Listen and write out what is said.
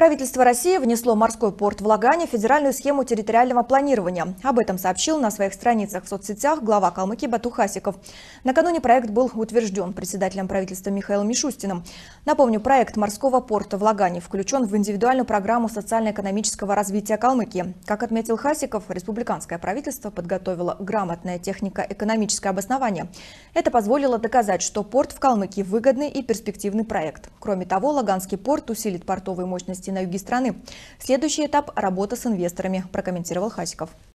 Правительство России внесло морской порт в Лагане в федеральную схему территориального планирования. Об этом сообщил на своих страницах в соцсетях глава Калмыкии Батухасиков. Накануне проект был утвержден председателем правительства Михаилом Мишустиным. Напомню, проект морского порта в Лагане включен в индивидуальную программу социально-экономического развития Калмыкии. Как отметил Хасиков, республиканское правительство подготовило грамотное технико-экономическое обоснование. Это позволило доказать, что порт в Калмыкии выгодный и перспективный проект. Кроме того, Лаганский порт усилит портовые мощности на юге страны. Следующий этап – работа с инвесторами, прокомментировал Хасиков.